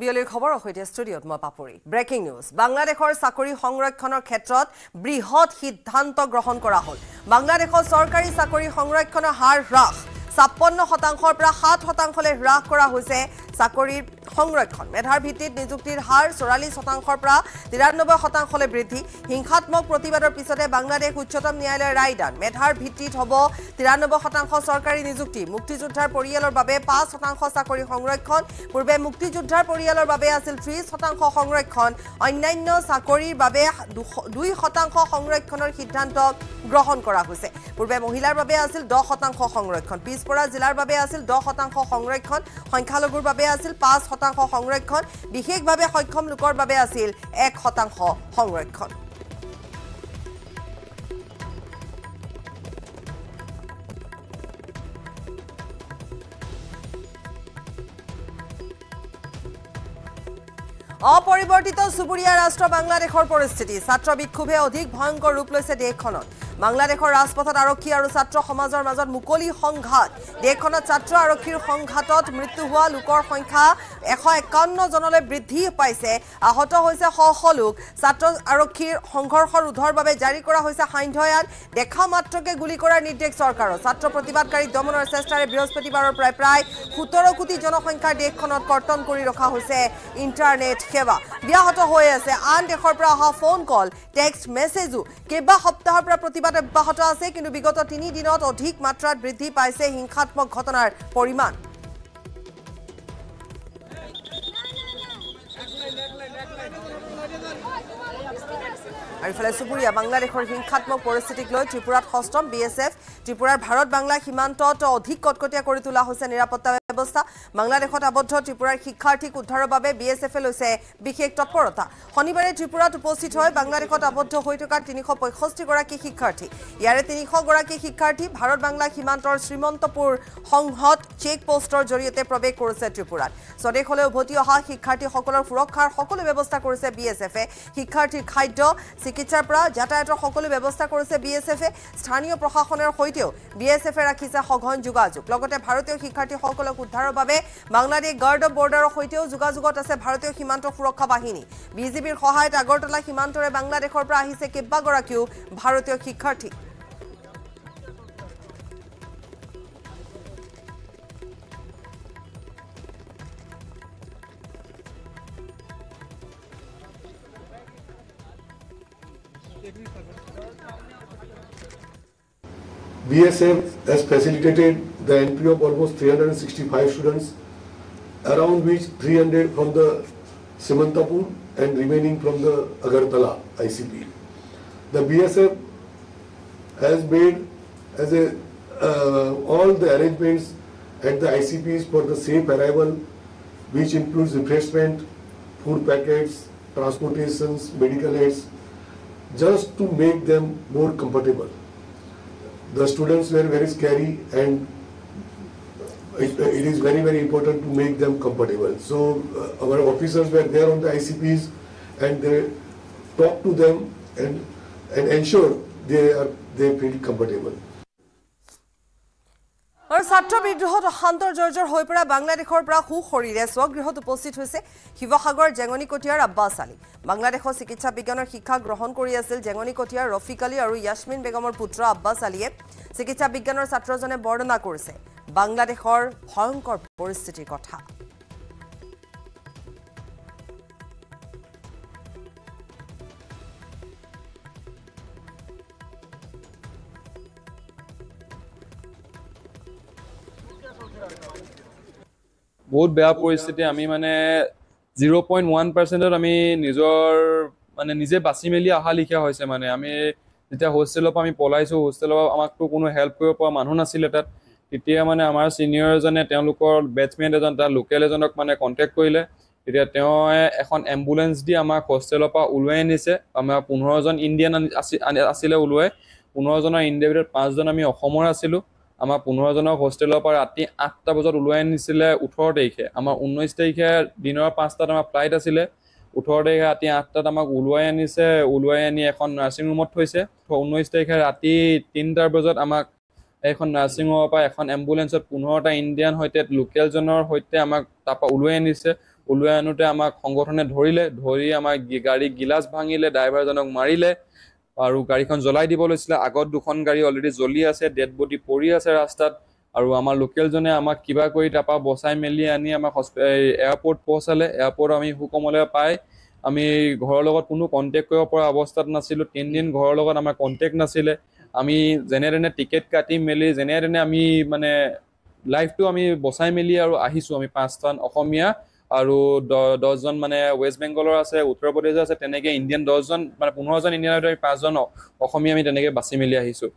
বিয়লিৰ খবৰৰ সৈতে ষ্টুডিঅ'ত মই পাপৰি ব্ৰেকিং নিউজ বাংলাদেশৰ চাকৰি সংৰক্ষণৰ ক্ষেত্ৰত বৃহৎ সিদ্ধান্ত গ্ৰহণ কৰা হ'ল বাংলাদেশৰ চৰকাৰী চাকৰি সংৰক্ষণৰ হাৰ হ্ৰাস ছাপন্ন শতাংশৰ পৰা সাত শতাংশলৈ হ্ৰাস কৰা হৈছে চাকৰিৰ সংৰক্ষণ মেধাৰ ভিত্তিত নিযুক্তিৰ হাৰ চৌৰাল্লিছ শতাংশৰ পৰা তিৰান্নব্বৈ শতাংশলৈ বৃদ্ধি হিংসাত্মক প্ৰতিবাদৰ পিছতে বাংলাদেশ উচ্চতম ন্যায়ালয়ৰ ৰায়দান মেধাৰ ভিত্তিত হ'ব তিৰান্নব্বৈ শতাংশ চৰকাৰী নিযুক্তি মুক্তিযোদ্ধাৰ পৰিয়ালৰ বাবে পাঁচ শতাংশ চাকৰি সংৰক্ষণ পূৰ্বে মুক্তিযোদ্ধাৰ পৰিয়ালৰ বাবে আছিল ত্ৰিছ শতাংশ সংৰক্ষণ অন্যান্য চাকৰিৰ বাবে দুই শতাংশ সংৰক্ষণৰ সিদ্ধান্ত গ্ৰহণ কৰা হৈছে পূৰ্বে মহিলাৰ বাবে আছিল দহ শতাংশ সংৰক্ষণ পিছ পিছপৰা জিলাৰ বাবে আছিল দহ শতাংশ সংৰক্ষণ সংখ্যালঘুৰ বাবে আছিল পাঁচ শতাংশ সংৰক্ষণ বিশেষভাৱে সক্ষম লোকৰ বাবে আছিল এক শতাংশ সংৰক্ষণ অপৰিৱৰ্তিত চুবুৰীয়া ৰাষ্ট্ৰ বাংলাদেশৰ পৰিস্থিতি ছাত্ৰ বিক্ষোভে অধিক ভয়ংকৰ ৰূপ লৈছে দেশখনত বাংলাদেশৰ ৰাজপথত আৰক্ষী আৰু ছাত্ৰ সমাজৰ মাজত মুকলি সংঘাত দেশখনত ছাত্ৰ আৰক্ষীৰ সংঘাতত মৃত্যু হোৱা লোকৰ সংখ্যা এশ একাৱন্ন জনলৈ বৃদ্ধি পাইছে আহত হৈছে শ লোক ছাত্ৰ আৰক্ষীৰ সংঘৰ্ষৰ উদ্ধৰ বাবে জাৰি কৰা হৈছে সান্ধ্য সান্ধ্যয়ান দেখা মাত্ৰকে গুলী কৰাৰ নিৰ্দেশ চৰকাৰৰ ছাত্ৰ প্ৰতিবাদকাৰী দমনৰ চেষ্টাৰে বৃহস্পতিবাৰৰ পৰাই প্ৰায় সোতৰ কোটি জনসংখ্যাৰ দেশখনত কৰ্তন কৰি ৰখা হৈছে ইণ্টাৰনেট সেৱা ব্যাহত হৈ আছে আন দেশৰ পৰা অহা ফোন কল টেক্সট মেছেজো কেইবা সপ্তাহৰ পৰা প্ৰতিবাদ অব্যাহত আছে কিন্তু বিগত তিনিদিনত অধিক মাত্ৰাত বৃদ্ধি পাইছে হিংসাত্মক ঘটনাৰ পৰিমাণ আৰু ইফালে চুবুৰীয়া বাংলাদেশৰ হিংসাত্মক পৰিস্থিতিক লৈ ত্ৰিপুৰাত ষষ্ঠম বি এছ এফ ত্ৰিপুৰাৰ ভাৰত বাংলা সীমান্তত অধিক কটকটীয়া কৰি তোলা হৈছে নিৰাপত্তা ব্যৱস্থা বাংলাদেশত আবদ্ধ ত্ৰিপুৰাৰ শিক্ষাৰ্থীক উদ্ধাৰৰ বাবে বি এছ এফে লৈছে বিশেষ তৎপৰতা শনিবাৰে ত্ৰিপুৰাত উপস্থিত হয় বাংলাদেশত আবদ্ধ হৈ থকা তিনিশ পঁয়ষষ্ঠিগৰাকী শিক্ষাৰ্থী ইয়াৰে তিনিশগৰাকী শিক্ষাৰ্থী ভাৰত বাংলা সীমান্তৰ শ্ৰীমন্তপুৰ সংঘত চেক পোস্টৰ জড়িয়ে প্ৰবেশ কৰেছে ত্ৰিপুৰাত স্বদেশলে উভতি অহা শিক্ষাৰ্থীসকলৰ সুৰক্ষাৰ সকলো ব্যৱস্থা কৰিছে বি এছ এফে শিক্ষাৰ্থীৰ খাদ্য চিকিৎসাৰ পৰা যাতায়াতৰ সকলো ব্যৱস্থা কৰিছে বি এছ এফে স্থানীয় প্ৰশাসনৰ সৈতেও বি এছ এফে ৰাখিছে সঘন যোগাযোগ লগতে ভাৰতীয় শিক্ষাৰ্থীসকলক উদ্ধারের বাবে বাংলাদেশ গাৰ্ড অব বৰ্ডাৰৰ সৈতেও যোগাযোগত আছে ভাৰতীয় সীমান্ত সুৰক্ষা বাহিনী বিজেপিৰ সহায়ত আগরতলা সীমান্তৰে বাংলাদেশৰ পৰা আহিছে কেইবাগৰাকীও ভাৰতীয় শিক্ষাৰ্থী BSF has facilitated the NP of almost 365 students, around which 300 from the Simantapur and remaining from the Agartala ICP. The BSF has made as a, uh, all the arrangements at the ICPs for the safe arrival, which includes refreshment, food packets, transportations, medical aids, just to make them more comfortable. The students were very scary and it, it is very, very important to make them comfortable. So uh, our officers were there on the ICPs and they talked to them and, and ensure they, are, they feel comfortable. আৰু ছাত্ৰ বিদ্ৰোহত অশান্তৰ জৰ্জৰ হৈ পৰা বাংলাদেশৰ পৰা সু শৰীৰে স্বগৃহত উপস্থিত হৈছে শিৱসাগৰ জেঙনি কটিয়াৰ আব্বাছ আলী বাংলাদেশৰ চিকিৎসা বিজ্ঞানৰ শিক্ষা গ্ৰহণ কৰি আছিল জেঙনি কটিয়াৰ ৰফিক আলী আৰু য়াশমিন বেগমৰ পুত্ৰ আব্বাছ আলীয়ে চিকিৎসা বিজ্ঞানৰ ছাত্ৰজনে বৰ্ণনা কৰিছে বাংলাদেশৰ ভয়ংকৰ পৰিস্থিতিৰ কথা বহুত বেয়া পৰিস্থিতি আমি মানে জিৰ' পইণ্ট ওৱান পাৰ্চেণ্টত আমি নিজৰ মানে নিজে বাচি মেলি অহা লিখীয়া হৈছে মানে আমি যেতিয়া হোষ্টেলৰ পৰা আমি পলাইছোঁ হোষ্টেলৰ পৰা আমাকতো কোনো হেল্প কৰিব পৰা মানুহ নাছিলে তাত তেতিয়া মানে আমাৰ ছিনিয়ৰ এজনে তেওঁলোকৰ বেটছমেন এজন তাত লোকেল এজনক মানে কণ্টেক্ট কৰিলে তেতিয়া তেওঁ এখন এম্বুলেঞ্চ দি আমাক হোষ্টেলৰ পৰা ওলোৱাই আনিছে আমাৰ পোন্ধৰজন ইণ্ডিয়ান আছিলে ওলোৱাই পোন্ধৰজনৰ ইণ্ডিয়াৰ ভিতৰত পাঁচজন আমি অসমৰ আছিলোঁ আমাৰ পোন্ধৰজনক হোষ্টেলৰ পৰা ৰাতি আঠটা বজাত ওলোৱাই আনিছিলে ওঠৰ তাৰিখে আমাৰ ঊনৈছ তাৰিখে দিনৰ পাঁচটাত আমাৰ ফ্লাইট আছিলে ওঠৰ তাৰিখে ৰাতি আঠটাত আমাক ওলোৱাই আনিছে ওলোৱাই আনি এখন নাৰ্ছিং ৰুমত থৈছে ঊনৈছ তাৰিখে ৰাতি তিনিটাৰ বজাত আমাক এইখন নাৰ্ছিং ৰুমৰ পৰা এখন এম্বুলেঞ্চত পোন্ধৰটা ইণ্ডিয়ান সৈতে লোকেলজনৰ সৈতে আমাক তাৰপৰা ওলোৱাই আনিছে ওলোৱাই আনোতে আমাক সংগঠনে ধৰিলে ধৰি আমাক গাড়ী গিলাচ ভাঙিলে ড্ৰাইভাৰজনক মাৰিলে আৰু গাড়ীখন জ্বলাই দিব লৈছিলে আগত দুখন গাড়ী অলৰেডি জ্বলি আছে ডেড বডি পৰি আছে ৰাস্তাত আৰু আমাৰ লোকেলজনে আমাক কিবা কৰি তাৰপৰা বচাই মেলি আনি আমাক এয়াৰপৰ্ট পহঁচালে এয়াৰপৰ্ট আমি সুকমলৈ পাই আমি ঘৰৰ লগত কোনো কণ্টেক্ট কৰিব পৰা অৱস্থাত নাছিলোঁ তিনিদিন ঘৰৰ লগত আমাৰ কণ্টেক্ট নাছিলে আমি যেনে তেনে টিকেট কাটি মেলি যেনে তেনে আমি মানে লাইফটো আমি বচাই মেলি আৰু আহিছোঁ আমি পাঁচটা অসমীয়া আৰু দহজন মানে ৱেষ্ট বেংগলৰ আছে উত্তৰ প্ৰদেশৰ আছে তেনেকৈ ইণ্ডিয়ান দহজন মানে পোন্ধৰজন ইণ্ডিয়ানৰ ভিতৰত আমি পাঁচজন অসমীয়া আমি তেনেকৈ বাছি মেলি আহিছোঁ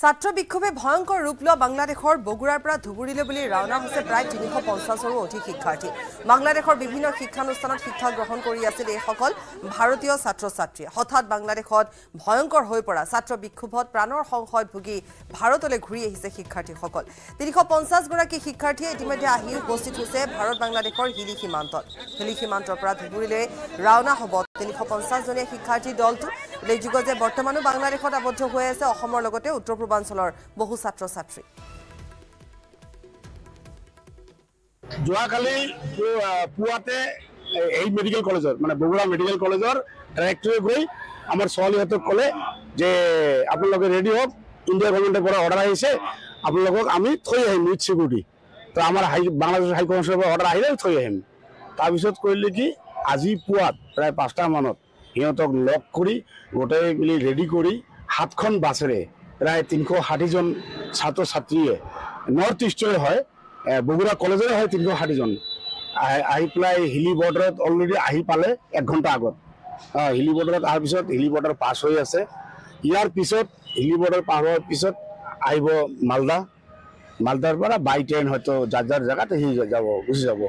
ছাত্ৰ বিক্ষোভে ভয়ংকৰ ৰূপ লোৱা বাংলাদেশৰ বগুড়াৰ পৰা ধুবুৰীলৈ বুলি ৰাওনা হৈছে প্ৰায় তিনিশ পঞ্চাছৰো অধিক শিক্ষাৰ্থী বাংলাদেশৰ বিভিন্ন শিক্ষানুষ্ঠানত শিক্ষা গ্ৰহণ কৰি আছিল এইসকল ভাৰতীয় ছাত্ৰ ছাত্ৰীয়ে হঠাৎ বাংলাদেশত ভয়ংকৰ হৈ পৰা ছাত্ৰ বিক্ষোভত প্ৰাণৰ সংশয় ভুগি ভাৰতলৈ ঘূৰি আহিছে শিক্ষাৰ্থীসকল তিনিশ পঞ্চাছগৰাকী শিক্ষাৰ্থীয়ে ইতিমধ্যে আহি উপস্থিত হৈছে ভাৰত বাংলাদেশৰ হিলি সীমান্তত হিলি সীমান্তৰ পৰা ধুবুৰীলৈ ৰাওনা হ'ব তিনিশ পঞ্চাছজনীয়া শিক্ষাৰ্থী দলটো উল্লেখযোগ্য যে বৰ্তমানো বাংলাদেশত আবদ্ধ হৈ আছে অসমৰ লগতে উত্তৰ পূৰ্বাঞ্চলৰ বহু ছাত্ৰ ছাত্ৰী যোৱাকালি পুৱাতে এই মেডিকেল কলেজৰ মানে বগুড়া মেডিকেল কলেজৰ ডাইৰেক্টৰে গৈ আমাৰ ছোৱালীহঁতক ক'লে যে আপোনালোকে ৰেডি হওক ইণ্ডিয়া গভৰ্ণমেণ্টৰ পৰা অৰ্ডাৰ আহিছে আপোনালোকক আমি থৈ আহিম উইথ চিকিউৰিটি তো আমাৰ হাই বাংলাদেশ হাই কমিশ্যনৰ পৰা অৰ্ডাৰ আহিলে থৈ আহিম তাৰপিছত কৰিলে কি আজি পুৱাত প্ৰায় মানত সিহঁতক লগ কৰি গোটাই মিলি ৰেডি কৰি সাতখন বাছেৰে প্ৰায় তিনিশ ষাঠিজন ছাত্ৰ ছাত্ৰীয়ে নৰ্থ ইষ্টৰে হয় বগুড়া কলেজৰে হয় তিনিশ ষাঠিজন আহি পেলাই হিলি বর্ডারত অলৰেডি আহি পালে এক ঘণ্টা আগত হিলি বর্ডারত অহাৰ পিছত হিলি বর্ডার পাছ হৈ আছে ইয়াৰ পিছত হিলি বর্ডার পাৰ হোৱাৰ পিছত আহিব মালদা মালদাৰ পৰা বাই ট্রেন হয়তো যাৰ যাৰ জেগাত সি যাব গুছি যাব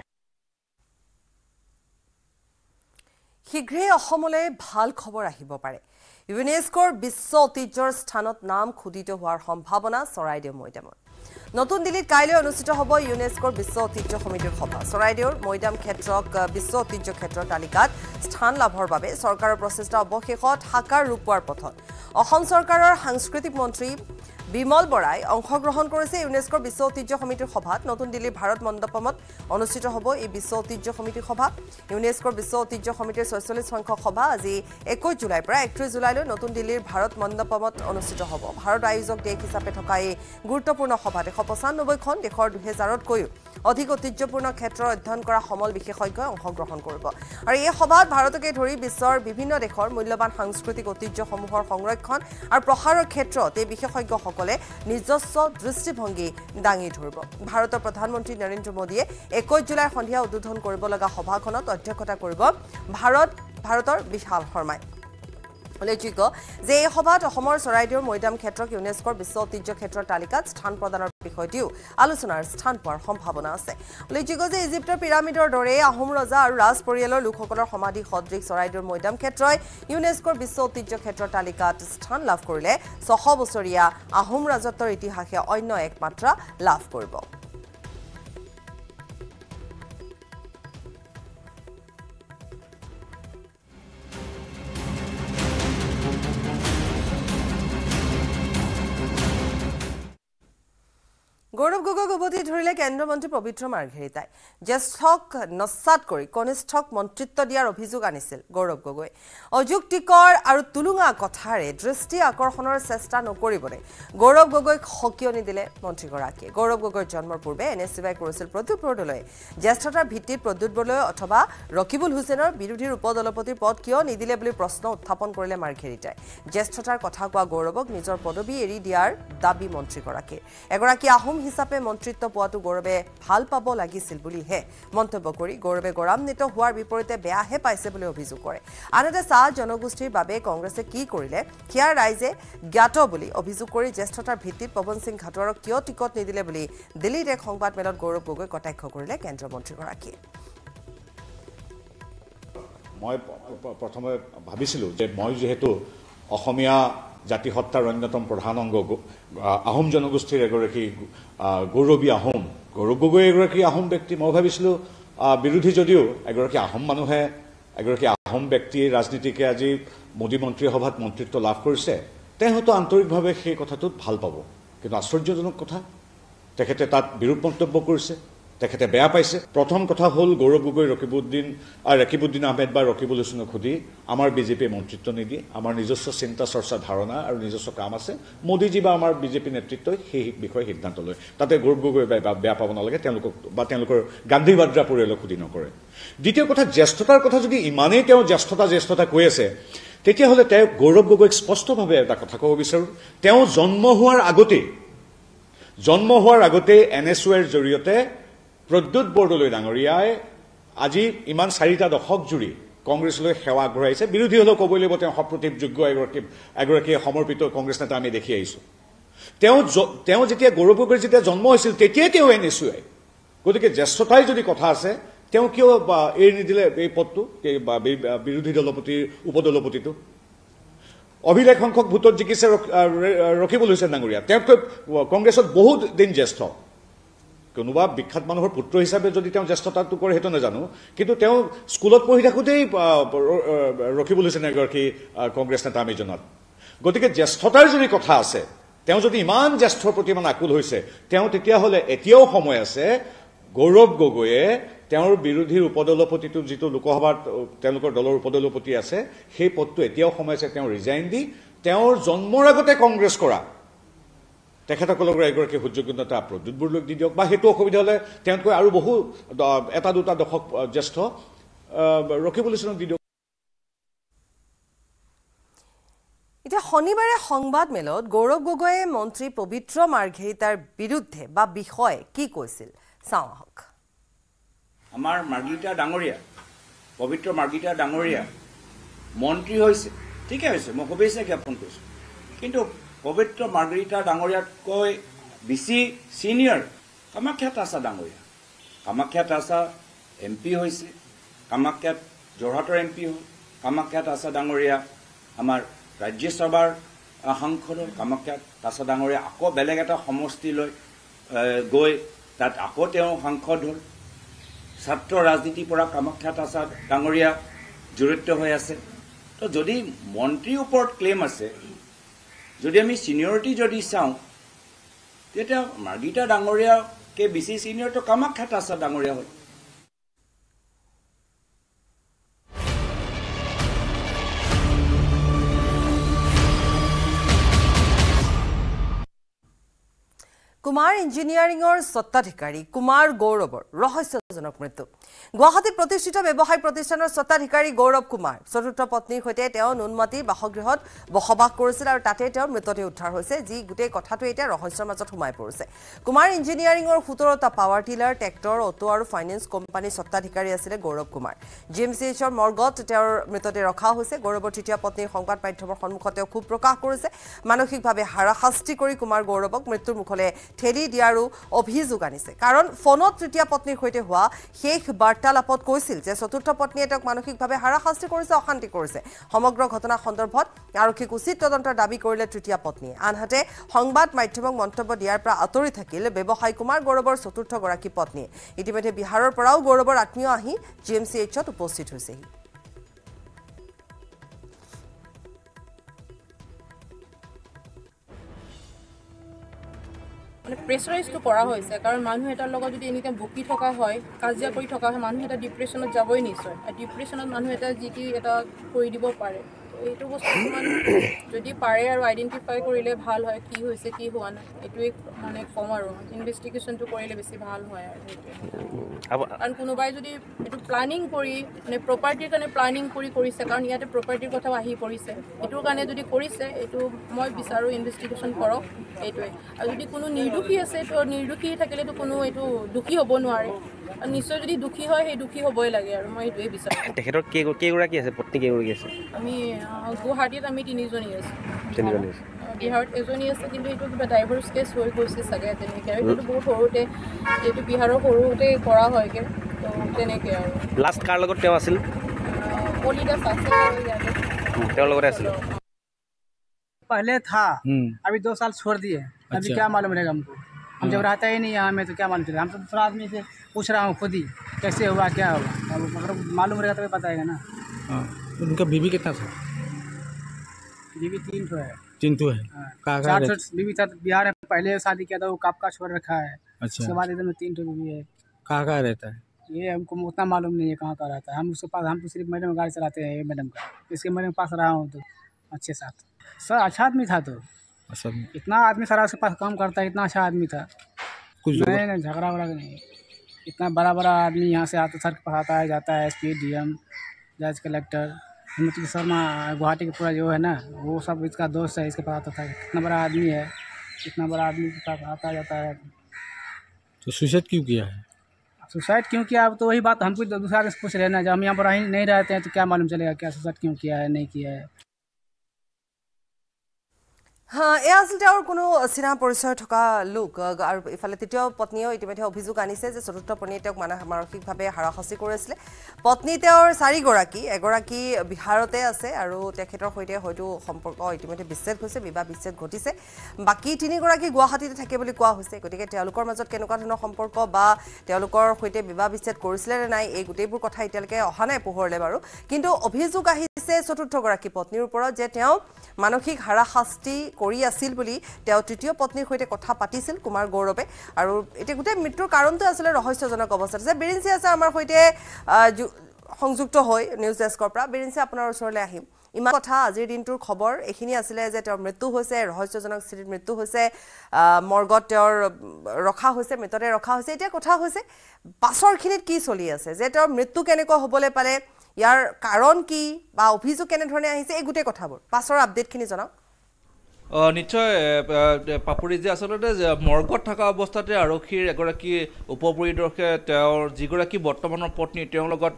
শীঘ্ৰে অসমলৈ ভাল খবৰ আহিব পাৰে ইউনেস্কৰ বিশ্ব ঐতিহ্যৰ স্থানত নাম খোদিত হোৱাৰ সম্ভাৱনা চৰাইদেউ মৈদামত নতুন দিল্লীত কাইলৈ অনুষ্ঠিত হ'ব ইউনেস্কৰ বিশ্ব ঐতিহ্য সমিতিৰ সভা চৰাইদেউৰ মৈদাম ক্ষেত্ৰক বিশ্ব ঐতিহ্য ক্ষেত্ৰৰ তালিকাত স্থান লাভৰ বাবে চৰকাৰৰ প্ৰচেষ্টা অৱশেষত সাকাৰ ৰূপ পোৱাৰ পথত অসম চৰকাৰৰ সাংস্কৃতিক মন্ত্ৰী বিমল বৰাই অংশগ্ৰহণ কৰিছে ইউনেস্কোৰ বিশ্ব ঐতিহ্য সমিতিৰ সভাত নতুন দিল্লীৰ ভাৰত মণ্ডপমত অনুষ্ঠিত হ'ব এই বিশ্ব ঐতিহ্য সমিতিৰ সভা ইউনেস্কৰ বিশ্ব ঐতিহ্য সমিতিৰ ছয়চল্লিছ সংখ্যক সভা আজি একৈছ জুলাইৰ পৰা একত্ৰিছ জুলাইলৈ নতুন দিল্লীৰ ভাৰত মণ্ডপমত অনুষ্ঠিত হ'ব ভাৰত আয়োজক দেশ হিচাপে থকা এই গুৰুত্বপূৰ্ণ সভাত এশ পঁচানব্বৈখন দেশৰ দুহেজাৰতকৈও অধিক ঐতিহ্যপূৰ্ণ ক্ষেত্ৰৰ অধ্যয়ন কৰা সমল বিশেষজ্ঞই অংশগ্ৰহণ কৰিব আৰু এই সভাত ভাৰতকে ধৰি বিশ্বৰ বিভিন্ন দেশৰ মূল্যৱান সাংস্কৃতিক ঐতিহ্যসমূহৰ সংৰক্ষণ আৰু প্ৰসাৰৰ ক্ষেত্ৰত এই বিশেষজ্ঞসকল সকলে নিজস্ব দৃষ্টিভংগী দাঙি ধৰিব ভাৰতৰ প্ৰধানমন্ত্ৰী নৰেন্দ্ৰ মোদীয়ে একৈছ জুলাই সন্ধিয়া উদ্বোধন কৰিব লগা সভাখনত অধ্যক্ষতা কৰিব ভাৰত ভাৰতৰ বিশাল শৰ্মাই উল্লেখযোগ্য যে এই সভাত অসমৰ চৰাইদেউৰ মৈদাম ক্ষেত্ৰক ইউনেস্কৰ বিশ্ব ঐতিহ্য ক্ষেত্ৰৰ তালিকাত স্থান প্ৰদানৰ বিষয়টিও আলোচনাৰ স্থান পোৱাৰ সম্ভাৱনা আছে উল্লেখযোগ্য যে ইজিপ্তৰ পিৰামিডৰ দৰে আহোম ৰজা আৰু ৰাজ পৰিয়ালৰ লোকসকলৰ সমাধি সদৃশ চৰাইদেউৰ মৈদাম ক্ষেত্ৰই ইউনেস্কৰ বিশ্ব ঐতিহ্য ক্ষেত্ৰৰ তালিকাত স্থান লাভ কৰিলে ছশ বছৰীয়া আহোম ৰাজত্বৰ ইতিহাসে অন্য এক মাত্ৰা লাভ কৰিব গৌৰৱ গগৈক উভতি ধৰিলে কেন্দ্ৰীয় মন্ত্ৰী পবিত্ৰ মাৰ্ঘেৰিতাই জ্যেষ্ঠক নচাত কৰি কনিষ্ঠক মন্ত্ৰিত্ব দিয়াৰ অভিযোগ আনিছিল গৌৰৱ গগৈ অযুক্তিকৰ আৰু টুলুঙা কথাৰে দৃষ্টি আকৰ্ষণৰ চেষ্টা নকৰিবলৈ গৌৰৱ গগৈক সকিয়নি দিলে মন্ত্ৰীগৰাকীয়ে গৌৰৱ গগৈৰ জন্মৰ পূৰ্বে এন এছ চি বাই কৰিছিল প্ৰদ্যুৎ বৰদলৈ জ্যেষ্ঠতাৰ ভিত্তিত প্ৰদ্যুৎ বৰদলৈ অথবা ৰকিবুল হুছেইনৰ বিৰোধীৰ উপদলপতিৰ পদ কিয় নিদিলে বুলি প্ৰশ্ন উত্থাপন কৰিলে মাৰ্ঘেৰিতাই জ্যেষ্ঠতাৰ কথা কোৱা গৌৰৱক নিজৰ পদবী এৰি দিয়াৰ দাবী মন্ত্ৰীগৰাকীৰ এগৰাকী আহোম হিচাপে মন্ত্ৰিত্ব পোৱাটো গৌৰৱে ভাল পাব লাগিছিল বুলিহে মন্তব্য কৰি গৌৰৱে গৌৰৱান্বিত হোৱাৰ বিপৰীতে বেয়াহে পাইছে বুলি অভিযোগ কৰে আনহাতে চাহ জনগোষ্ঠীৰ বাবে কংগ্ৰেছে কি কৰিলে সেয়া ৰাইজে জ্ঞাত বুলি অভিযোগ কৰি জ্যেষ্ঠতাৰ ভিত্তিত পৱন সিং ঘাটোৱাৰক কিয় টিকট নিদিলে বুলি দিল্লীত এক সংবাদমেলত গৌৰৱ গগৈ কটাক্ষ কৰিলে কেন্দ্ৰীয় মন্ত্ৰীগৰাকীয়ে মই প্ৰথমে ভাবিছিলোঁ যে মই যিহেতু অসমীয়া জাতি সত্তাৰ অন্যতম প্ৰধান অংগ আহোম জনগোষ্ঠীৰ এগৰাকী গৌৰৱী আহোম গৌৰৱ গগৈ এগৰাকী আহোম ব্যক্তি মই ভাবিছিলোঁ বিৰোধী যদিও এগৰাকী আহোম মানুহে এগৰাকী আহোম ব্যক্তিয়ে ৰাজনীতিকে আজি মোদী মন্ত্ৰীসভাত মন্ত্ৰিত্ব লাভ কৰিছে তেওঁ হয়তো আন্তৰিকভাৱে সেই কথাটোত ভাল পাব কিন্তু আশ্চৰ্যজনক কথা তেখেতে তাত বিৰূপ মন্তব্য কৰিছে তেখেতে বেয়া পাইছে প্ৰথম কথা হ'ল গৌৰৱ গগৈ ৰকিবুদ্দিন ৰকিবুদ্দিন আহমেদ বা ৰকিবুল হুচেনক সুধি আমাৰ বিজেপিয়ে মন্ত্ৰিত্ব নিদিয়ে আমাৰ নিজস্ব চিন্তা চৰ্চা ধাৰণা আৰু নিজস্ব কাম আছে মোদীজী বা আমাৰ বিজেপি নেতৃত্বই সেই বিষয়ে সিদ্ধান্ত লয় তাতে গৌৰৱ গগৈ বেয়া পাব নালাগে তেওঁলোকক বা তেওঁলোকৰ গান্ধী বাদ্ৰা পৰিয়ালক সুধি নকৰে দ্বিতীয় কথা জ্যেষ্ঠতাৰ কথা যদি ইমানেই তেওঁ জ্যেষ্ঠতা জ্যেষ্ঠতা কৈ আছে তেতিয়াহ'লে তেওঁ গৌৰৱ গগৈক স্পষ্টভাৱে এটা কথা ক'ব বিচাৰোঁ তেওঁ জন্ম হোৱাৰ আগতেই জন্ম হোৱাৰ আগতেই এন এছ ৱাইৰ জৰিয়তে প্ৰদ্যুৎ বৰদলৈ ডাঙৰীয়াই আজি ইমান চাৰিটা দশক জুৰি কংগ্ৰেছলৈ সেৱা আগবঢ়াইছে বিৰোধী হ'লেও ক'বই লাগিব তেওঁ সপ্ৰতিভযোগ্য এগৰাকী এগৰাকী সমৰ্পিত কংগ্ৰেছ নেতা আমি দেখি আহিছোঁ তেওঁ তেওঁ যেতিয়া গৌৰৱ গগৈ যেতিয়া জন্ম হৈছিল তেতিয়াই তেওঁ এন এছ ইউ আই গতিকে জ্যেষ্ঠতাই যদি কথা আছে তেওঁ কিয় এৰি নিদিলে এই পদটো বিৰোধী দলপতিৰ উপদলপতিটো অভিলেখ সংখ্যক ভোটত জিকিছে ৰখিবলৈ হৈছে ডাঙৰীয়া তেওঁতকৈ কংগ্ৰেছত বহুত দিন জ্যেষ্ঠ কোনোবা বিখ্যাত মানুহৰ পুত্ৰ হিচাপে যদি তেওঁ জ্যেষ্ঠতাটো কৰে সেইটো নাজানো কিন্তু তেওঁ স্কুলত পঢ়ি থাকোঁতেই ৰখিবলৈ হৈছে এগৰাকী কংগ্ৰেছ নেতা আমি জনাত গতিকে জ্যেষ্ঠতাৰ যদি কথা আছে তেওঁ যদি ইমান জ্যেষ্ঠৰ প্ৰতি ইমান আকুল হৈছে তেওঁ তেতিয়াহ'লে এতিয়াও সময় আছে গৌৰৱ গগৈয়ে তেওঁৰ বিৰোধীৰ উপদলপতিটো যিটো লোকসভাত তেওঁলোকৰ দলৰ উপদলপতি আছে সেই পদটো এতিয়াও সময় আছে তেওঁ ৰিজাইন দি তেওঁৰ জন্মৰ আগতে কংগ্ৰেছ কৰা তেখেতসকলৰ এগৰাকী সূৰ্যগ্ৰতা প্ৰদ্যুত বৰুৱক দি দিয়ক বা সেইটো অসুবিধা হ'লে তেওঁতকৈ আৰু বহু এটা দুটা দশক জ্যেষ্ঠ ৰকিবুল পলিচনক দি দিয়ক এতিয়া শনিবাৰে সংবাদমেলত গৌৰৱ গগৈয়ে মন্ত্ৰী পবিত্ৰ মাৰ্ঘেৰিতাৰ বিৰুদ্ধে বা বিষয়ে কি কৈছিল চাওঁ আহক আমাৰ মাৰ্ঘেৰিতা ডাঙৰীয়া পবিত্ৰ মাৰ্গিতা ডাঙৰীয়া মন্ত্ৰী হৈছে ঠিকে হৈছে মই শুভেচ্ছা জ্ঞাপন কৰিছোঁ কিন্তু পবিত্ৰ মাৰ্গৰিটা ডাঙৰীয়াতকৈ বেছি ছিনিয়ৰ কামাখ্যা তাছা ডাঙৰীয়া কামাখ্যা তাছা এম পি হৈছে কামাখ্যাত যোৰহাটৰ এম পি হ'ল কামাখ্যা তাছা ডাঙৰীয়া আমাৰ ৰাজ্যসভাৰ সাংসদ হ'ল কামাখ্যাত তাছা ডাঙৰীয়া আকৌ বেলেগ এটা সমষ্টিলৈ গৈ তাত আকৌ তেওঁ সাংসদ হ'ল ছাত্ৰ ৰাজনীতিৰ পৰা কামাখ্যা তাছা ডাঙৰীয়া জড়িত হৈ আছে তো যদি মন্ত্ৰীৰ ওপৰত ক্লেইম আছে যদি আমি চিনিয়ৰিটি যদি চাওঁ তেতিয়া মাৰ্গিতা ডাঙৰীয়াকৈ বেছি ছিনিয়ৰ তো কামাখ্যাত আছে ডাঙৰীয়া হয় কুমাৰ ইঞ্জিনিয়াৰিঙৰ স্বত্বাধিকাৰী কুমাৰ গৌৰৱৰ ৰহস্যজনক মৃত্যু গুৱাহাটীত প্ৰতিষ্ঠিত ব্যৱসায় প্ৰতিষ্ঠানৰ স্বত্বাধিকাৰী গৌৰৱ কুমাৰ চতুৰ্থ পত্নীৰ সৈতে তেওঁ নুনমাটিৰ বাসগৃহত বসবাস কৰিছিল আৰু তাতে তেওঁৰ মৃতদেহ উদ্ধাৰ হৈছে যি গোটেই কথাটো এতিয়া ৰহস্যৰ মাজত সোমাই পৰিছে কুমাৰ ইঞ্জিনিয়াৰিঙৰ সোতৰটা পাৱাৰ টিলাৰ ট্ৰেক্টৰ অটো আৰু ফাইনেন্স কোম্পানীৰ স্বত্বাধিকাৰী আছিলে Gaurav Kumar G M C এইচৰ মৰ্গত তেওঁৰ মৃতদেহ ৰখা হৈছে গৌৰৱৰ তৃতীয় পত্নীৰ সংবাদ মাধ্যমৰ সন্মুখত তেওঁ ক্ষোভ প্ৰকাশ কৰিছে মানসিকভাৱে হাৰাশাস্তি কৰি কুমাৰ গৌৰৱক মৃত্যুৰ মুখলৈ ঠেলি দিয়াৰো অভিযোগ আনিছে কাৰণ ফোনত তৃতীয় পত্নীৰ সৈতে হোৱা শেষ বাৰ্তালাপত কৈছিল যে চতুৰ্থ পত্নীয়ে তেওঁক মানসিকভাৱে হাৰাশাস্তি কৰিছে অশান্তি কৰিছে সমগ্ৰ ঘটনা সন্দৰ্ভত আৰক্ষীক উচিত তদন্তৰ দাবী কৰিলে তৃতীয় পত্নীয়ে আনহাতে সংবাদ মাধ্যমক মন্তব্য দিয়াৰ পৰা আঁতৰি থাকিল ব্যৱসায়ী কুমাৰ গৌৰৱৰ চতুৰ্থগৰাকী পত্নীয়ে ইতিমধ্যে বিহাৰৰ পৰাও গৌৰৱৰ আত্মীয় আহি জি এম চি এইচত উপস্থিত হৈছেহি মানে প্ৰেচাৰাইজটো কৰা হৈছে কাৰণ মানুহ এটাৰ লগত যদি এনেকৈ বকি থকা হয় কাজিয়া কৰি থকা হয় মানুহ এটা ডিপ্ৰেশ্যনত যাবই নিশ্চয় আৰু ডিপ্ৰেশ্যনত মানুহ এটা যি কি এটা কৰি দিব পাৰে এইটো বস্তু মানে যদি পাৰে আৰু আইডেণ্টিফাই কৰিলে ভাল হয় কি হৈছে কি হোৱা নাই এইটোৱে মানে কম আৰু ইনভেষ্টিগেশ্যনটো কৰিলে বেছি ভাল হয় আৰু কাৰণ কোনোবাই যদি এইটো প্লানিং কৰি মানে প্ৰপাৰ্টিৰ কাৰণে প্লানিং কৰি কৰিছে কাৰণ ইয়াতে প্ৰপাৰ্টিৰ কথাও আহি পৰিছে এইটোৰ কাৰণে যদি কৰিছে এইটো মই বিচাৰোঁ ইনভেষ্টিগেশ্যন কৰক এইটোৱে আৰু যদি কোনো নিৰ্দোষী আছে তো নিৰ্দোষী থাকিলেতো কোনো এইটো দোষী হ'ব নোৱাৰে নিশ্চয় যদি দুখী হয় সেই দুখী হ'বই লাগে আৰু মই সেইটোৱে বিচাৰোঁ তেখেতৰ কেইগৰাকী আছে পত্নী কেইগৰাকী আছে আমি গুৱাহাটীত আমি তিনিজনী আছোঁ তিনিজনী আছে বিহাৰত এজনী আছে কিন্তু সেইটো কিবা ডাইভৰ্চ কেছ হৈ গৈছে চাগে তেনেকৈ আৰু সেইটো বহুত সৰুতে যিহেতু বিহাৰৰ সৰুতে কৰা হয়গৈ ত' তেনেকৈ আৰু লাষ্ট কাৰ লগত তেওঁ আছিল কলিদাস আছে তেওঁৰ লগতে আছিল পহলে থা আমি দহ চাল চোৰ দিয়ে আমি কিয় মালুম ৰে हम जब रहता ही नहीं यहाँ में तो क्या मालूम चलेगा हम तो दूसरा आदमी से पूछ रहा हूँ खुद ही कैसे हुआ क्या हुआ अब अगर मालूम रहेगा तो पता बताएगा ना हाँ तो उनका बीवी कितना था बीवी तीन तो है तीन तो है हाँ, चार बीवी था बिहार में पहले शादी किया था वो काप का छोड़ रखा है अच्छा। उसके बाद इधर तीन ठो बीवी है कहाँ कहाँ रहता है ये हमको उतना मालूम नहीं है कहाँ कहाँ रहता है हम उसके पास हम तो सिर्फ मैडम गाड़ी चलाते हैं मैडम का इसके मैडम के पास रहा हूँ तो अच्छे साथ सर अच्छा आदमी था तो सब इतना आदमी सारा उसके पास काम करता है इतना अच्छा आदमी था कुछ नहीं नहीं झगड़ा वगड़ा नहीं इतना बड़ा बड़ा आदमी यहाँ से आता सर के पास आता है जाता है एस पी डी एम जज कलेक्टर हिम्मत शर्मा गुवाहाटी का पूरा जो है ना वो सब इसका दोस्त है इसके पास आता था इतना बड़ा आदमी है इतना बड़ा आदमी के पास आता जाता है तो सुसाइड क्यों किया है सुसाइड क्यों किया अब तो वही बात हमको तो दूसरा से पूछ रहे हैं ना जब हम यहाँ पर नहीं रहते हैं तो क्या मालूम चलेगा क्या सुसाइड क्यों किया है नहीं किया है এয়া আচলতে আৰু কোনো চিনা পৰিচয় থকা লোক আৰু ইফালে তৃতীয় পত্নীয়েও ইতিমধ্যে অভিযোগ আনিছে যে চতুৰ্থ পত্নীয়ে তেওঁক মানস মানসিকভাৱে হাৰাশাস্তি কৰিছিলে পত্নী তেওঁৰ চাৰিগৰাকী এগৰাকী বিহাৰতে আছে আৰু তেখেতৰ সৈতে হয়তো সম্পৰ্ক ইতিমধ্যে বিচ্ছেদ হৈছে বিবাহ বিচ্ছেদ ঘটিছে বাকী তিনিগৰাকী গুৱাহাটীতে থাকে বুলি কোৱা হৈছে গতিকে তেওঁলোকৰ মাজত কেনেকুৱা ধৰণৰ সম্পৰ্ক বা তেওঁলোকৰ সৈতে বিবাহ বিচ্ছেদ কৰিছিলে নে নাই এই গোটেইবোৰ কথা এতিয়ালৈকে অহা নাই পোহৰলৈ বাৰু কিন্তু অভিযোগ আহিছে চতুৰ্থগৰাকী পত্নীৰ ওপৰত যে তেওঁ মানসিক হাৰাশাস্তি কৰি আছিল বুলি তেওঁ তৃতীয় পত্নীৰ সৈতে কথা পাতিছিল কুমাৰ গৌৰৱে আৰু এতিয়া গোটেই মৃত্যুৰ কাৰণটো আছিলে ৰহস্যজনক অৱস্থাত যে বিৰিঞ্চি আছে আমাৰ সৈতে সংযুক্ত হৈ নিউজ ডেস্কৰ পৰা বিৰিঞ্চি আপোনাৰ ওচৰলৈ আহিম ইমান কথা আজিৰ দিনটোৰ খবৰ এইখিনি আছিলে যে তেওঁৰ মৃত্যু হৈছে ৰহস্যজনক স্থিতিত মৃত্যু হৈছে মৰ্গত তেওঁৰ ৰখা হৈছে মৃতদেহ ৰখা হৈছে এতিয়া কথা হৈছে পাছৰখিনিত কি চলি আছে যে তেওঁৰ মৃত্যু কেনেকুৱা হ'বলৈ পালে ইয়াৰ কাৰণ কি বা অভিযোগ কেনেধৰণে আহিছে এই গোটেই কথাবোৰ পাছৰ আপডেটখিনি জনাওক নিশ্চয় পাপৰি যে আচলতে মৰ্গত থকা অৱস্থাতে আৰক্ষীৰ এগৰাকী উপ পৰিদৰ্শে তেওঁৰ যিগৰাকী বৰ্তমানৰ পত্নী তেওঁৰ লগত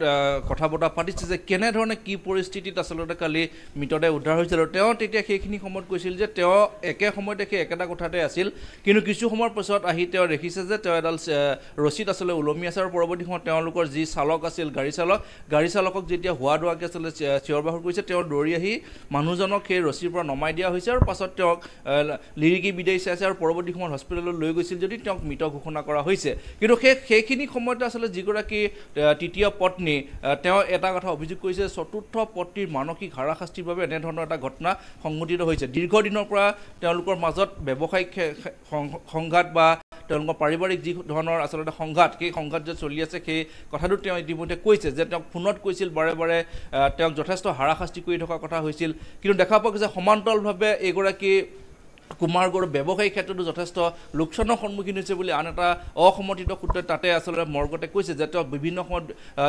কথা বতৰা পাতিছে যে কেনেধৰণে কি পৰিস্থিতিত আচলতে কালি মৃতদেহ উদ্ধাৰ হৈছিল আৰু তেওঁ তেতিয়া সেইখিনি সময়ত কৈছিল যে তেওঁ একে সময়তে সেই একেটা কথাতে আছিল কিন্তু কিছু সময়ৰ পিছত আহি তেওঁ দেখিছে যে তেওঁ এডাল ৰচিত আচলতে ওলমি আছে আৰু পৰৱৰ্তী সময়ত তেওঁলোকৰ যি চালক আছিল গাড়ী চালক গাড়ী চালকক যেতিয়া হোৱা দোৱাকৈ আচলতে চিঞৰ বাহৰ কৰিছে তেওঁ দৌৰি আহি মানুহজনক সেই ৰচিৰ পৰা নমাই দিয়া হৈছে আৰু পাছত তেওঁক লিৰিকি বিদেশ আছে আৰু পৰৱৰ্তী সময়ত হস্পিটেলত লৈ গৈছিল যদি তেওঁক মৃত ঘোষণা কৰা হৈছে কিন্তু সেই সেইখিনি সময়তে আচলতে যিগৰাকী তৃতীয় পত্নী তেওঁ এটা কথা অভিযোগ কৰিছে চতুৰ্থ পত্নীৰ মানসিক হাৰাশাস্তিৰ বাবে এনেধৰণৰ এটা ঘটনা সংঘটিত হৈছে দীৰ্ঘদিনৰ পৰা তেওঁলোকৰ মাজত ব্যৱসায়িক সংঘাত বা তেওঁলোকৰ পাৰিবাৰিক যি ধৰণৰ আচলতে সংঘাত সেই সংঘাত যে চলি আছে সেই কথাটো তেওঁ ইতিমধ্যে কৈছে যে তেওঁক ফোনত কৈছিল বাৰে বাৰে তেওঁক যথেষ্ট হাৰাশাস্তি কৰি থকা কথা হৈছিল কিন্তু দেখা পোৱা গৈছে সমান্তৰালভাৱে এইগৰাকী porque কুমাৰগড় ব্যৱসায়িক ক্ষেত্ৰতো যথেষ্ট লোকচানৰ সন্মুখীন হৈছে বুলি আন এটা অসমৰ্থিত সূত্ৰে তাতে আচলতে মৰ্গতে কৈছে যে তেওঁ বিভিন্ন সময়ত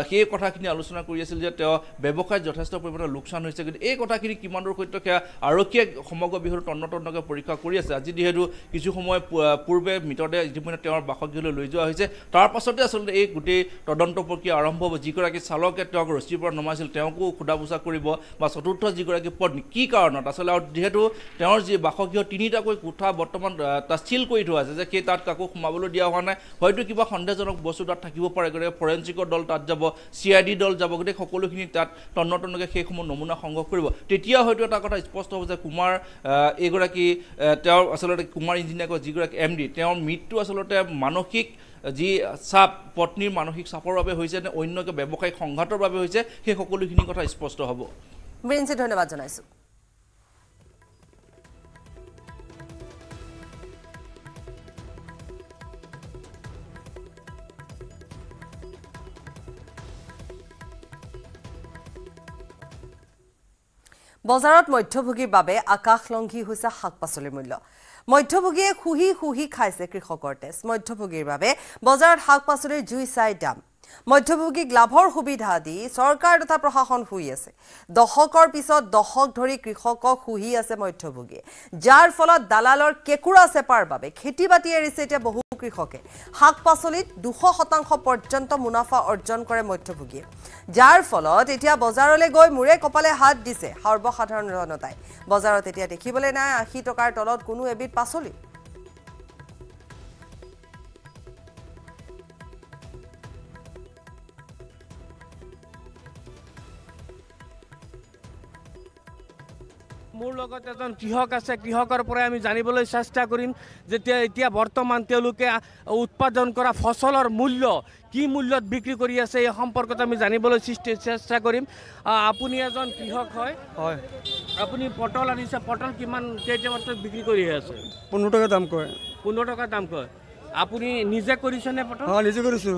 সেই কথাখিনি আলোচনা কৰি আছিল যে তেওঁ ব্যৱসায়ত যথেষ্ট পৰিমাণৰ লোকচান হৈছে কিন্তু এই কথাখিনি কিমান দূৰ সত্য সেয়া আৰক্ষীয়ে সমগ্ৰ বিষয়টো তন্ন তন্নকৈ পৰীক্ষা কৰি আছে আজি যিহেতু কিছু সময় পূৰ্বে মৃতদেহ ইতিমধ্যে তেওঁৰ বাসগৃহলৈ লৈ যোৱা হৈছে তাৰ পাছতে আচলতে এই গোটেই তদন্ত প্ৰক্ৰিয়া আৰম্ভ হ'ব যিগৰাকী চালকে তেওঁক ৰছীৰ পৰা নমাইছিল তেওঁকো সোধা পোছা কৰিব বা চতুৰ্থ যিগৰাকী পত্নী কি কাৰণত আচলতে আৰু যিহেতু তেওঁৰ যি বাসগৃহ তিনি তিনিটাকৈ কোঠা বৰ্তমান তচিল কৰি থোৱা আছে যে সেই তাত কাকো সোমাবলৈ দিয়া হোৱা নাই হয়তো কিবা সন্দেহজনক বস্তু তাত থাকিব পাৰে গতিকে ফৰেঞ্চিকৰ দল তাত যাব চি আই ডি দল যাব গতিকে সকলোখিনি তাত তন্ন তন্নকে সেইসমূহ নমুনা সংগ্ৰহ কৰিব তেতিয়া হয়তো এটা কথা স্পষ্ট হ'ব যে কুমাৰ এইগৰাকী তেওঁ আচলতে কুমাৰ ইঞ্জিনিয়াৰ যিগৰাকী এম ডি তেওঁৰ মৃত্যু আচলতে মানসিক যি চাপ পত্নীৰ মানসিক চাপৰ বাবে হৈছে নে অন্য ব্যৱসায়িক সংঘাতৰ বাবে হৈছে সেই সকলোখিনি কথা স্পষ্ট হ'ব ধন্যবাদ জনাইছোঁ বজাৰত মধ্যভোগীৰ বাবে আকাশলংঘী হৈছে শাক পাচলিৰ মূল্য মধ্যভোগীয়ে শুহি শুহি খাইছে কৃষকৰ তেজ মধ্যভোগীৰ বাবে বজাৰত শাক পাচলিৰ জুই চাই দাম মধ্যভোগীক লাভৰ সুবিধা দি চৰকাৰ তথা প্ৰশাসন শুই আছে দশকৰ পিছত দশক ধৰি কৃষকক শুহি আছে মধ্যভোগীয়ে যাৰ ফলত দালালৰ কেঁকুৰা চেপাৰ বাবে খেতি বাতি এৰিছে এতিয়া বহু কৃষকে শাক পাচলিত দুশ শতাংশ পৰ্যন্ত মুনাফা অৰ্জন কৰে মধ্যভোগীয়ে যাৰ ফলত এতিয়া বজাৰলৈ গৈ মূৰে কপালে হাত দিছে সৰ্বসাধাৰণ জনতাই বজাৰত এতিয়া দেখিবলৈ নাই আশী টকাৰ তলত কোনো এবিধ পাচলি মোৰ লগত এজন কৃষক আছে কৃষকৰ পৰাই আমি জানিবলৈ চেষ্টা কৰিম যেতিয়া এতিয়া বৰ্তমান তেওঁলোকে উৎপাদন কৰা ফচলৰ মূল্য কি মূল্যত বিক্ৰী কৰি আছে এই সম্পৰ্কত আমি জানিবলৈ সৃষ্টি চেষ্টা কৰিম আপুনি এজন কৃষক হয় হয় আপুনি পটল আনিছে পটল কিমান কেইটামান বিক্ৰী কৰি আছে পোন্ধৰ টকা দাম কয় পোন্ধৰ টকা দাম কয় আপুনি নিজে কৰিছেনে পটল অঁ নিজে কৰিছোঁ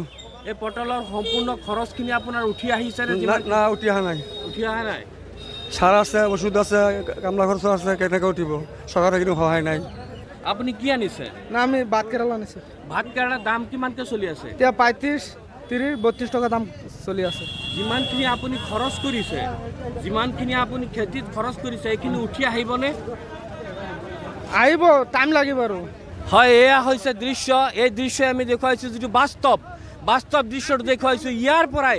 এই পটলৰ সম্পূৰ্ণ খৰচখিনি আপোনাৰ উঠি আহিছেনে উঠি অহা নাই উঠি অহা নাই চাৰ আছে ওষুধ আছে কামলা খৰচ আছে কেনেকৈ উঠিব চৰকাৰে কিন্তু সহায় নাই আপুনি কি আনিছে না আমি ভাত কেৰেলা আনিছোঁ ভাত কেৰেলা দাম কিমানকৈ চলি আছে এতিয়া পঁয়ত্ৰিছ ত্ৰিছ বত্ৰিছ টকা দাম চলি আছে যিমানখিনি আপুনি খৰচ কৰিছে যিমানখিনি আপুনি খেতিত খৰচ কৰিছে এইখিনি উঠি আহিবনে আহিব টাইম লাগিব আৰু হয় এয়া হৈছে দৃশ্য এই দৃশ্যই আমি দেখুৱাইছোঁ যিটো বাস্তৱ বাস্তৱ দৃশ্যটো দেখুৱাইছোঁ ইয়াৰ পৰাই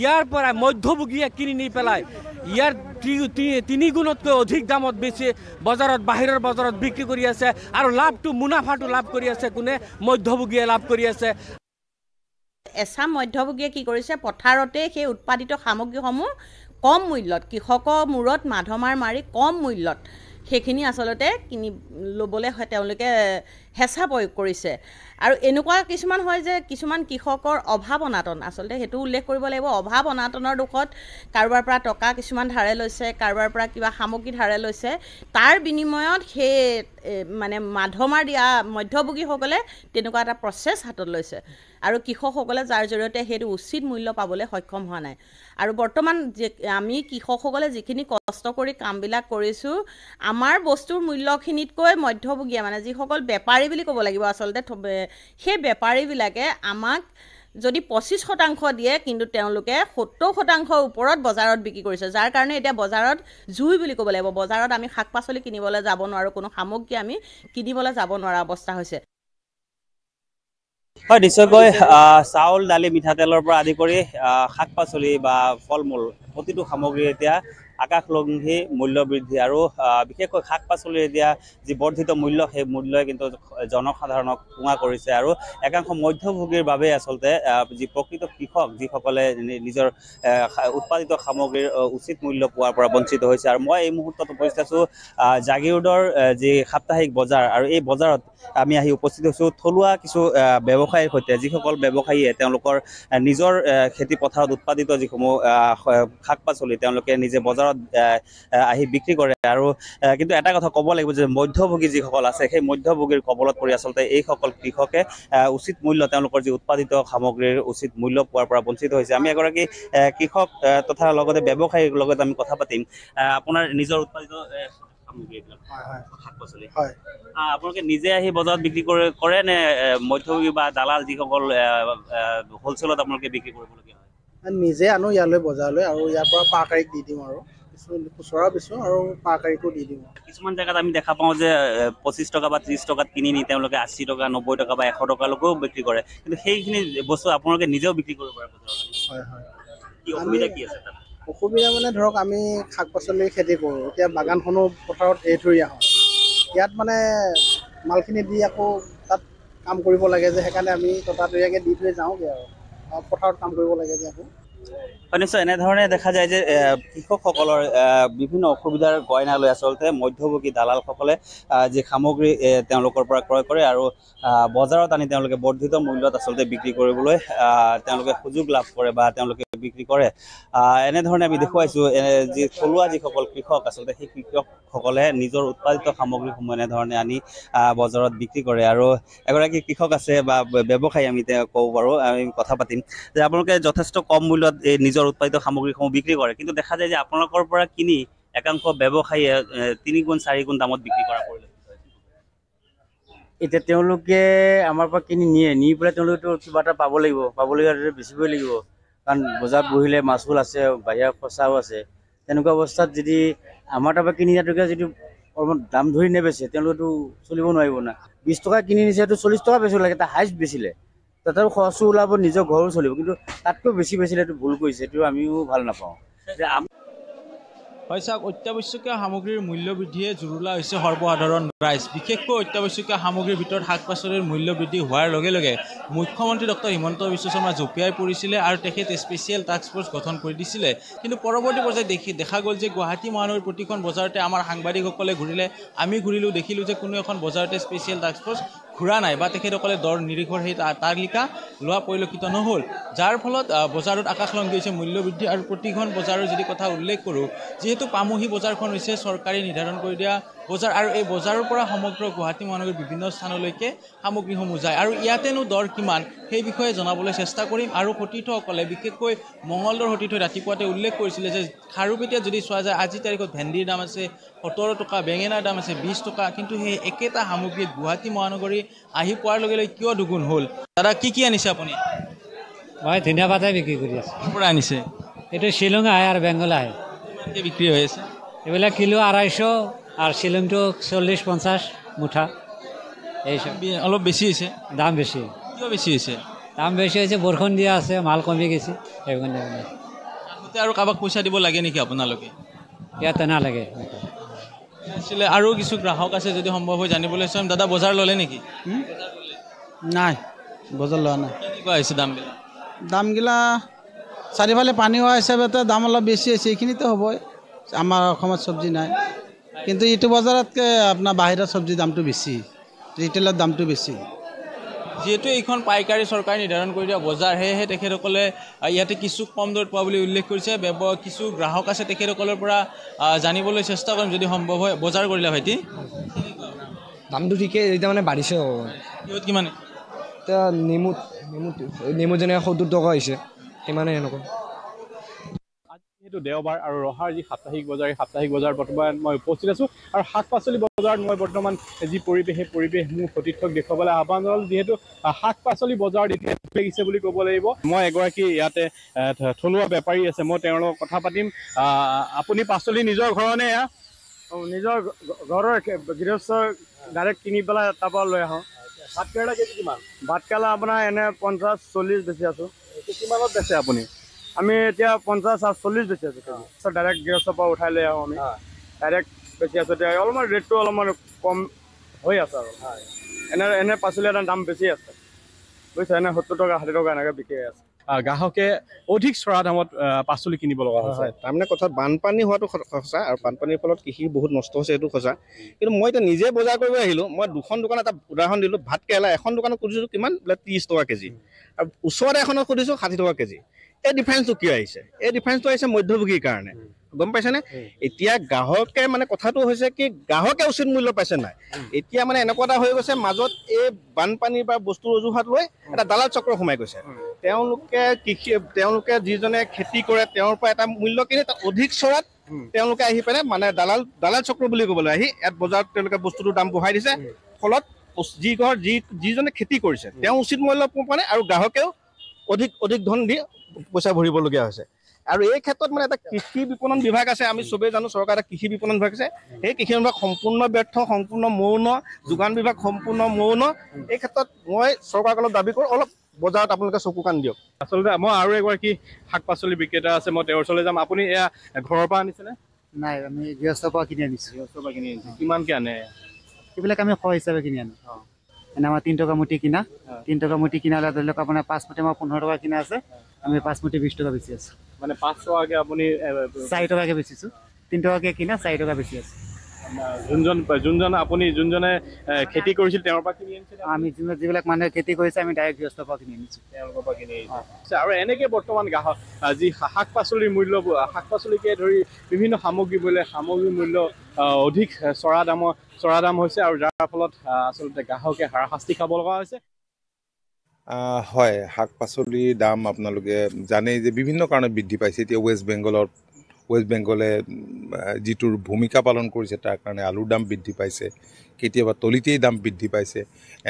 ইয়াৰ পৰাই মধ্যভোগীয়ে কিনি নি পেলায় ইয়াৰ তিনি গুণতকৈ অধিক দামত বেছি বজাৰত বাহিৰৰ বজাৰত বিক্ৰী কৰি আছে আৰু লাভটো মুনাফাটো লাভ কৰি আছে কোনে মধ্যভোগীয়ে লাভ কৰি আছে এচাম মধ্যভোগীয়ে কি কৰিছে পথাৰতে সেই উৎপাদিত সামগ্ৰীসমূহ কম মূল্যত কৃষকৰ মূৰত মাধমাৰ মাৰি কম মূল্যত সেইখিনি আচলতে কিনি ল'বলৈ হয় তেওঁলোকে হেঁচা প্ৰয়োগ কৰিছে আৰু এনেকুৱা কিছুমান হয় যে কিছুমান কৃষকৰ অভাৱ অনাটন আচলতে সেইটো উল্লেখ কৰিব লাগিব অভাৱ অনাটনৰ দোষত কাৰোবাৰ পৰা টকা কিছুমান ধাৰে লৈছে কাৰোবাৰ পৰা কিবা সামগ্ৰী ধাৰে লৈছে তাৰ বিনিময়ত সেই মানে মাধমাৰ দিয়া মধ্যভোগীসকলে তেনেকুৱা এটা প্ৰচেছ হাতত লৈছে আৰু কৃষকসকলে যাৰ জৰিয়তে সেইটো উচিত মূল্য পাবলৈ সক্ষম হোৱা নাই আৰু বৰ্তমান যে আমি কৃষকসকলে যিখিনি কষ্ট কৰি কামবিলাক কৰিছোঁ আমাৰ বস্তুৰ মূল্যখিনিতকৈ মধ্যভোগীয়া মানে যিসকল বেপাৰী বুলি ক'ব লাগিব আচলতে সেই বেপাৰীবিলাকে আমাক যদি পঁচিছ শতাংশ দিয়ে কিন্তু তেওঁলোকে সত্তৰ শতাংশৰ ওপৰত বজাৰত বিক্ৰী কৰিছে যাৰ কাৰণে এতিয়া বজাৰত জুই বুলি ক'ব লাগিব বজাৰত আমি শাক পাচলি কিনিবলৈ যাব নোৱাৰোঁ কোনো সামগ্ৰী আমি কিনিবলৈ যাব নোৱাৰা অৱস্থা হৈছে হয় নিশ্চয়কৈ চাউল দালি মিঠাতেলৰ পৰা আদি কৰি শাক পাচলি বা ফল মূল প্ৰতিটো সামগ্ৰী এতিয়া আকাশলংঘী মূল্য বৃদ্ধি আৰু বিশেষকৈ শাক পাচলিৰ এতিয়া যি বৰ্ধিত মূল্য সেই মূল্যই কিন্তু জনসাধাৰণক কোঁৱা কৰিছে আৰু একাংশ মধ্যভোগীৰ বাবে আচলতে যি প্ৰকৃত কৃষক যিসকলে নিজৰ উৎপাদিত সামগ্ৰীৰ উচিত মূল্য পোৱাৰ পৰা বঞ্চিত হৈছে আৰু মই এই মুহূৰ্তত উপস্থিত আছোঁ জাগিৰোডৰ যি সাপ্তাহিক বজাৰ আৰু এই বজাৰত আমি আহি উপস্থিত হৈছোঁ থলুৱা কিছু ব্যৱসায়ীৰ সৈতে যিসকল ব্যৱসায়ীয়ে তেওঁলোকৰ নিজৰ খেতিপথাৰত উৎপাদিত যিসমূহ শাক পাচলি তেওঁলোকে নিজে বজাৰত বজাৰত আহি বিক্ৰী কৰে আৰু কিন্তু এটা কথা ক'ব লাগিব যে মধ্যভোগী যিসকল আছে সেই মধ্যভোগীৰ কবলত পৰি আচলতে এইসকল কৃষকে উচিত মূল্য তেওঁলোকৰ যি উৎপাদিত সামগ্ৰীৰ উচিত মূল্য পোৱাৰ পৰা বঞ্চিত হৈছে আমি এগৰাকী কৃষক তথা লগতে ব্যৱসায়ীৰ লগত আমি কথা পাতিম আপোনাৰ নিজৰ উৎপাদিত আপোনালোকে নিজে আহি বজাৰত বিক্ৰী কৰে কৰে নে মধ্যভোগী বা দালাল যিসকল হোলচেলত আপোনালোকে বিক্ৰী কৰিবলগীয়া হয় নিজে আনো ইয়ালৈ বজাৰলৈ আৰু ইয়াৰ পৰা পাইকাৰীক দি দিওঁ আৰু কিছুমান জেগাত আমি দেখা পাওঁ যে পঁচিছ টকা বা ত্ৰিশ টকাত কিনি নি তেওঁলোকে আশী টকা নব্বৈ টকা বা এশ টকালৈকেও বিক্ৰী কৰে কিন্তু সেইখিনি বস্তু আপোনালোকে নিজেও বিক্ৰী কৰিব পাৰে অসুবিধা মানে ধৰক আমি শাক পাচলি খেতি কৰোঁ এতিয়া বাগানখনো পথাৰত এৰি এৰিথৰীয়া হয় ইয়াত মানে মালখিনি দি আকৌ তাত কাম কৰিব লাগে যে সেইকাৰণে আমি ততাতৈয়াকৈ দি থৈ যাওঁগৈ আৰু পথাৰত কাম কৰিব লাগে যে আকৌ হয় নিশ্চয় এনেধৰণে দেখা যায় যে কৃষকসকলৰ বিভিন্ন অসুবিধাৰ গইনালৈ আচলতে মধ্যভোগী দালালসকলে যি সামগ্ৰী তেওঁলোকৰ পৰা ক্ৰয় কৰে আৰু বজাৰত আনি তেওঁলোকে বৰ্ধিত মূল্যত আচলতে বিক্ৰী কৰিবলৈ তেওঁলোকে সুযোগ লাভ কৰে বা তেওঁলোকে বিক্ৰী কৰে এনেধৰণে আমি দেখুৱাইছোঁ যি থলুৱা যিসকল কৃষক আচলতে সেই কৃষকসকলে নিজৰ উৎপাদিত সামগ্ৰীসমূহ এনেধৰণে আনি বজাৰত বিক্ৰী কৰে আৰু এগৰাকী কৃষক আছে বা ব্যৱসায়ী আমি তেওঁ ক'ব বাৰু আমি কথা পাতিম যে আপোনালোকে যথেষ্ট কম মূল্যত এই নিজৰ উৎপাদিত সামগ্ৰীসমূহ বিক্ৰী কৰে কিন্তু দেখা যায় যে আপোনালোকৰ পৰা কিনি একাংশ ব্যৱসায়ীয়ে তিনিগুণ চাৰিগুণ দামত বিক্ৰী কৰা পৰিলক্ষিত এতিয়া তেওঁলোকে আমাৰ পৰা কিনি নিয়ে নি পেলাই তেওঁলোকেতো কিবা এটা পাব লাগিব পাবলগীয়া বেচিবই লাগিব কাৰণ বজাৰত বহিলে মাচুল আছে বাহিৰা খচাও আছে তেনেকুৱা অৱস্থাত যদি আমাৰ তাৰপৰা কিনি নিয়াটোকে যদি অলপমান দাম ধৰি নেবেচে তেওঁলোকেতো চলিব নোৱাৰিব না বিছ টকা কিনি নিছে নিছেতো চল্লিছ টকা বেচিব লাগে এটা হাইষ্ট বেচিলে তথাপি খৰচো ওলাব নিজৰ ঘৰো চলিব কিন্তু তাতকৈ বেছি বেছিলে এইটো ভুল কৰিছে এইটো আমিও ভাল নাপাওঁ হয় চাওক অত্যাৱশ্যকীয় সামগ্ৰীৰ মূল্য বৃদ্ধিয়ে জুৰুলা হৈছে সৰ্বসাধাৰণ ৰাইজ বিশেষকৈ অত্যাৱশ্যকীয় সামগ্ৰীৰ ভিতৰত শাক পাচলিৰ মূল্য বৃদ্ধি হোৱাৰ লগে লগে মুখ্যমন্ত্ৰী ডক্টৰ হিমন্ত বিশ্ব শৰ্মা জঁপিয়াই পৰিছিলে আৰু তেখেত স্পেচিয়েল টাস্ক ফৰ্চ গঠন কৰি দিছিলে কিন্তু পৰৱৰ্তী পৰ্যায়ত দেখি দেখা গ'ল যে গুৱাহাটী মহানগৰীৰ প্ৰতিখন বজাৰতে আমাৰ সাংবাদিকসকলে ঘূৰিলে আমি ঘূৰিলোঁ দেখিলোঁ যে কোনো এখন বজাৰতে স্পেচিয়েল টাস্ক ফৰ্চ ঘূৰা নাই বা তেখেতসকলে দৰ নিৰীক্ষৰ সেই তাৰ তালিকা লোৱা পৰিলক্ষিত নহ'ল যাৰ ফলত বজাৰত আকাশলংঘী হৈছে মূল্যবৃদ্ধি আৰু প্ৰতিখন বজাৰৰ যদি কথা উল্লেখ কৰোঁ যিহেতু পামহি বজাৰখন হৈছে চৰকাৰে নিৰ্ধাৰণ কৰি দিয়া বজাৰ আৰু এই বজাৰৰ পৰা সমগ্ৰ গুৱাহাটী মহানগৰীৰ বিভিন্ন স্থানলৈকে সামগ্ৰীসমূহ যায় আৰু ইয়াতেনো দৰ কিমান সেই বিষয়ে জনাবলৈ চেষ্টা কৰিম আৰু সতীৰ্থসকলে বিশেষকৈ মঙলদৰ সতীৰ্থই ৰাতিপুৱাতে উল্লেখ কৰিছিলে যে খাৰুপেটীয়াত যদি চোৱা যায় আজিৰ তাৰিখত ভেন্দিৰ দাম আছে সোতৰ টকা বেঙেনাৰ দাম আছে বিছ টকা কিন্তু সেই একেটা সামগ্ৰী গুৱাহাটী মহানগৰী আহি পোৱাৰ লগে লগে কিয় দুগুণ হ'ল দাদা কি কি আনিছে আপুনি মই ধুনীয়া পাতাই বিক্ৰী কৰি আছোঁ ক'ৰ পৰা আনিছে এইটো শ্বিলং আহে আৰু বেংগল আহে বিক্ৰী হৈ আছে এইবিলাক কিলো আঢ়ৈশ আৰু শিলিংটো চল্লিছ পঞ্চাছ মুঠা এইসব অল্প বেশি হয়েছে দাম বেছি কিয় বেশি হয়েছে দাম বেছি হৈছে বৰষুণ দিয়া আছে মাল কমে গেছে সেইখানে আৰু কাৰোবাক পইচা দিব লাগে নেকি আপোনালোকে ইয়াতে নালাগে আসলে আৰু কিছু গ্ৰাহক আছে যদি সম্ভৱ হয় জানিবলৈ চাম দাদা বজাৰ ললে নেকি নাই বজাৰ লোৱা নাই কেনেকুৱা হৈছে দামবিলাক দামগিলা চাৰিওফালে পানী হোৱা হিসাবে দাম অলপ বেছি হৈছে এইখিনিতে হবই আমাৰ অসমত চব্জি নাই কিন্তু ইটো বজাৰতকে আপোনাৰ বাহিৰা চব্জি দামটো বেছি ৰিটেলৰ দামটো বেছি যিহেতু এইখন পাইকাৰী চৰকাৰে নিৰ্ধাৰণ কৰি দিয়া বজাৰ সেয়েহে তেখেতসকলে ইয়াতে কিছু কম দৰত পোৱা বুলি উল্লেখ কৰিছে ব্যৱ কিছু গ্ৰাহক আছে তেখেতসকলৰ পৰা জানিবলৈ চেষ্টা কৰিম যদি সম্ভৱ হয় বজাৰ কৰিলে ভাইটি দামটো ঠিকে এতিয়া মানে বাঢ়িছে কিহত কিমান এতিয়া নেমু নেমুত যেনেকৈ সত্তৰ টকা হৈছে সিমানেই এনেকুৱা যিহেতু দেওবাৰ আৰু ৰহাৰ যি সাপ্তাহিক বজাৰ এই সাপ্তাহিক বজাৰ বৰ্তমান মই উপস্থিত আছোঁ আৰু শাক পাচলি বজাৰত মই বৰ্তমান যি পৰিৱেশ সেই পৰিৱেশ মোৰ সতীৰ্থক দেখুৱাবলৈ আহ্বান জনালোঁ যিহেতু শাক পাচলি বজাৰত এতিয়া লাগিছে বুলি ক'ব লাগিব মই এগৰাকী ইয়াতে থলুৱা বেপাৰী আছে মই তেওঁৰ লগত কথা পাতিম আপুনি পাচলি নিজৰ ঘৰনে এয়া নিজৰ ঘৰৰ গৃহস্থ ডাইৰেক্ট কিনি পেলাই তাৰপৰা লৈ আহোঁ ভাতকেৰেলা কেজি কিমান ভাতকেৰেলা আপোনাৰ এনে পঞ্চাছ চল্লিছ বেচি আছোঁ কিমানত বেচে আপুনি আমি এতিয়া পঞ্চাশ চল্লিশ বেছি আছো ডাইৰেক্ট গৃহস্থ পৰা উঠাই লৈ আহোঁ আমি ডাইৰেক্ট বেছি আছো অলপমান ৰেটটো অলপমান কম হৈ আছে আৰু এনে এনে পাচলি এটা দাম বেছি আছে বুজিছে এনে সত্তৰ টকা ষাঠি টকা এনেকৈ বিকি আছে গ্ৰাহকে অধিক চৰা দামত পাচলি কিনিব লগা হৈছে তাৰমানে কথা বানপানী হোৱাটো সঁচা আৰু বানপানীৰ ফলত কৃষি বহুত নষ্ট হৈছে সেইটো সঁচা কিন্তু মই এতিয়া নিজে বজাৰ কৰিব আহিলোঁ মই দুখন দোকান এটা উদাহৰণ দিলোঁ ভাতকেৰেলা এখন দোকানত সুধিছোঁ কিমান বোলে ত্ৰিছ টকা কেজি আৰু ওচৰতে এখনত সুধিছোঁ ষাঠি টকা কেজি এই ডিফাৰেঞ্চটো কিয় আহিছে এই ডিফাৰেঞ্চটো আহিছে মধ্যভোগীৰ কাৰণে গম পাইছেনে এতিয়া গ্ৰাহকে মানে কথাটো হৈছে কি গ্ৰাহকে উচিত মূল্য পাইছে নাই এতিয়া মানে এনেকুৱা এটা হৈ গৈছে মাজত এই বানপানীৰ বা বস্তু অজুহাত লৈ এটা দালাল চক্ৰ সোমাই গৈছে তেওঁলোকে কৃষি তেওঁলোকে যিজনে খেতি কৰে তেওঁৰ পৰা এটা মূল্য কিনে অধিক চৰাত তেওঁলোকে আহি পেলাই মানে দালাল দালাল চক্ৰ বুলি ক'বলৈ আহি ইয়াত বজাৰত তেওঁলোকে বস্তুটোৰ দাম বঢ়াই দিছে ফলত যি ঘৰ যি যিজনে খেতি কৰিছে তেওঁ উচিত মূল্য পোৱা নাই আৰু গ্ৰাহকেও অধিক অধিক ধন দি পইচা ভৰিবলগীয়া হৈছে আৰু এই ক্ষেত্ৰত মানে এটা কৃষি বিপণন বিভাগ আছে আমি চবেই জানো চৰকাৰ এটা কৃষি বিপণন বিভাগ আছে সেই কৃষি বিভাগ সম্পূৰ্ণ ব্যৰ্থ সম্পূৰ্ণ মৌন যোগান বিভাগ সম্পূৰ্ণ মৌন এই ক্ষেত্ৰত মই চৰকাৰক অলপ দাবী কৰোঁ অলপ বজাৰত আপোনালোকে চকু কাণ দিয়ক আচলতে মই আৰু এগৰাকী শাক পাচলি বিক্ৰেতা আছে মই তেওঁৰ ওচৰলৈ যাম আপুনি এয়া ঘৰৰ পৰা আনিছেনে নাই আমি গৃহস্থ পৰা কিনি আনিছোঁ গৃহস্থৰ পৰা কিনি আনিছোঁ কিমানকৈ আনে এইবিলাক আমি খ হিচাপে কিনি আনো এনে আমাৰ তিনি টকা মুঠি কিনা তিনি টকা মুটি কিনা ধৰি লওক আপোনাৰ পাঁচমুঠি আমাৰ পোন্ধৰ টকা কিনা আছে আমি পাঁচমুঠি বিশ টকা বেচি আছোঁ মানে পাঁচ টকাকে আপুনি চাৰি টকাকে বেচিছোঁ তিনি টকাকে কিনা চাৰি টকা বেচি আছোঁ যোনজন যোনজন আপুনি যোনজনে খেতি কৰিছিল তেওঁৰ পৰা কিনি আনিছিল আমি যোনজন যিবিলাক মানুহে খেতি কৰিছে আমি ডাইৰেক্ট গৃহস্থৰ পৰা কিনি আনিছোঁ তেওঁলোকৰ পৰা কিনি আনিছোঁ আৰু এনেকে বৰ্তমান গ্ৰাহক যি শাক পাচলিৰ মূল্য শাক পাচলিকে ধৰি বিভিন্ন সামগ্ৰী বোলে সামগ্ৰীৰ মূল্য অধিক চৰা দামৰ চৰা দাম হৈছে আৰু যাৰ ফলত আচলতে গ্ৰাহকে হাৰাশাস্তি খাব লগা হৈছে হয় শাক পাচলিৰ দাম আপোনালোকে জানেই যে বিভিন্ন কাৰণে বৃদ্ধি পাইছে এতিয়া ৱেষ্ট বেংগলত ৱেষ্ট বেংগলে যিটো ভূমিকা পালন কৰিছে তাৰ কাৰণে আলুৰ দাম বৃদ্ধি পাইছে কেতিয়াবা তলিতেই দাম বৃদ্ধি পাইছে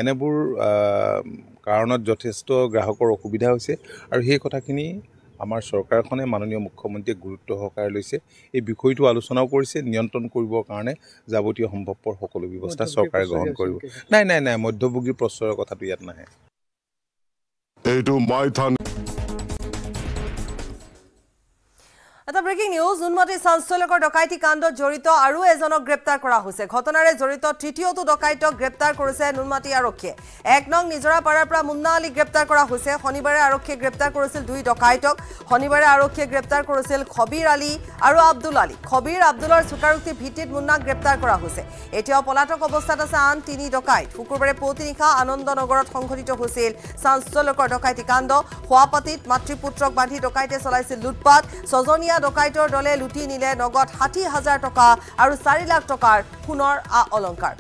এনেবোৰ কাৰণত যথেষ্ট গ্ৰাহকৰ অসুবিধা হৈছে আৰু সেই কথাখিনি আমাৰ চৰকাৰখনে মাননীয় মুখ্যমন্ত্ৰীয়ে গুৰুত্ব সহকাৰে লৈছে এই বিষয়টো আলোচনাও কৰিছে নিয়ন্ত্ৰণ কৰিবৰ কাৰণে যাৱতীয় সম্ভৱপৰ সকলো ব্যৱস্থা চৰকাৰে গ্ৰহণ কৰিব নাই নাই নাই মধ্যভোগীৰ প্ৰশ্ৰয়ৰ কথাটো ইয়াত নাহে এইটো মাইথান এটা ব্ৰেকিং নিউজ উন্মতি চাঞ্চল্যকৰ ডকাইতি কাণ্ডত জড়িত আৰু এজনক গ্ৰেপ্তাৰ কৰা হৈছে ঘটনাৰে জড়িত তৃতীয়টো ডকাইতক গ্ৰেপ্তাৰ কৰিছে নুনমাটি আৰক্ষীয়ে এক নং নিজৰাপাৰাৰ পৰা মুন্না আলী গ্ৰেপ্তাৰ কৰা হৈছে শনিবাৰে আৰক্ষীয়ে গ্ৰেপ্তাৰ কৰিছিল দুই ডকাইতক শনিবাৰে আৰক্ষীয়ে গ্ৰেপ্তাৰ কৰিছিল খবিৰ আলী আৰু আব্দুল আলী খবিৰ আব্দুলৰ স্বীকাৰোক্তিৰ ভিত্তিত মুন্নাক গ্ৰেপ্তাৰ কৰা হৈছে এতিয়াও পলাতক অৱস্থাত আছে আন তিনি ডকাইত শুকুৰবাৰে পুৱতি নিশা আনন্দ নগৰত সংঘটিত হৈছিল চাঞ্চল্যকৰ ডকাইতি কাণ্ড খোৱাপাতিত মাতৃ পুত্ৰক বান্ধি ডকাইতে চলাইছিল লুটপাত ছজনীয়া দুটা ডকাইতৰ দলে লুটি নিলে নগদ ষাঠি হাজাৰ টকা আৰু চাৰি লাখ টকাৰ সোণৰ আ অলংকাৰ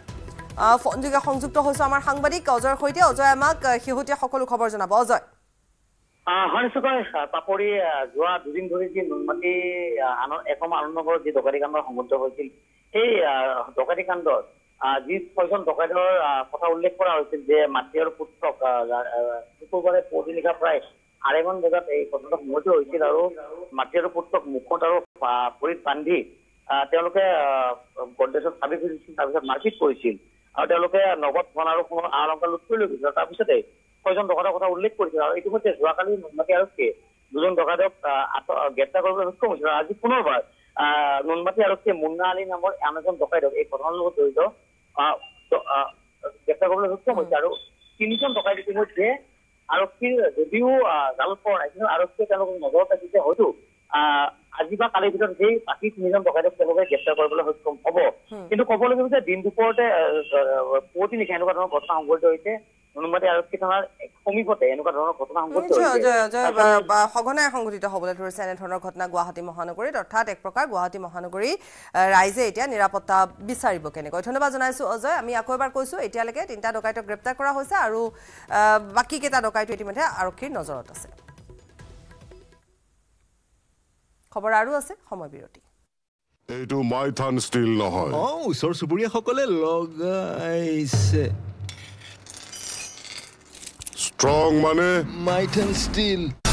ফোনযোগে সংযুক্ত হৈছো আমাৰ সাংবাদিক অজয়ৰ সৈতে অজয় আমাক শেহতীয়া সকলো খবৰ জনাব অজয় পাপৰি যোৱা দুদিন ধৰি যি নুনমাটি এখন আনন্দগড়ত যি ডকাইতি কাণ্ডৰ সংঘটিত হৈছিল সেই ডকাইতি কাণ্ডত যি ছয়জন ডকাইতৰ কথা উল্লেখ কৰা হৈছিল যে মাতৃ আৰু পুত্ৰক শুকুৰবাৰে পৰি প্ৰায় আড়াইমান বজাত এই ঘটনাটো সংঘটিত হৈছিল আৰু মাটিৰ পুত্ৰক মুখত আৰু ভৰিত বান্ধি তেওঁলোকে গডৰেজত চাবি খুজিছিল তাৰপিছত মাৰপিট কৰিছিল আৰু তেওঁলোকে নগদ ধন আৰু সোণৰ আ অলংকাৰ লোট কৰি লৈ গৈছিল তাৰপিছতে ছয়জন ডকাইতৰ কথা উল্লেখ কৰিছিল আৰু এইটো সৈতে যোৱাকালি নুনমাটি আৰক্ষীয়ে দুজন ডকাইতক গ্ৰেপ্তাৰ কৰিবলৈ সক্ষম হৈছিল আজি পুনৰবাৰ আহ নুনমাটি আৰক্ষীয়ে মুন্না আলী নামৰ আন এজন ডকাইতক এই ঘটনাৰ লগত জড়িত গ্ৰেপ্তাৰ কৰিবলৈ সক্ষম হৈছে আৰু তিনিজন ডকাইত ইতিমধ্যে আৰক্ষীৰ যদিও জালপৰ আহিছিল আৰক্ষীয়ে তেওঁলোকক নজৰত ৰাখিছে হয়তো আজি বা কালিৰ ভিতৰত সেই বাকী তিনিজন ডকাইতক তেওঁলোকে গ্ৰেপ্তাৰ কৰিবলৈ সক্ষম হব কিন্তু কব লাগিব যে দিন দুপৰতে পুৱতি নিশা এনেকুৱা ধৰণৰ ঘটনা সংঘটিত হৈছে সঘনাই সংঘটিত হবলৈ ধৰিছে এনেধৰণৰ ঘটনা গুৱাহাটী মহানগৰীত অৰ্থাৎ এক প্ৰকাৰ গুৱাহাটী মহানগৰী ৰাইজে এতিয়া নিৰাপত্তা বিচাৰিব কেনেকৈ ধন্যবাদ জনাইছো অজয় আমি আকৌ এবাৰ কৈছো এতিয়ালৈকে তিনিটা ডকাইতক গ্ৰেপ্তাৰ কৰা হৈছে আৰু বাকীকেইটা ডকাইত ইতিমধ্যে আৰক্ষীৰ নজৰত আছে খবৰ আৰু আছে সময় বিৰতি এইটো মাইথান ষ্টীল নহয় অ ওচৰ চুবুৰীয়াসকলে লগাইছে strong money might and steel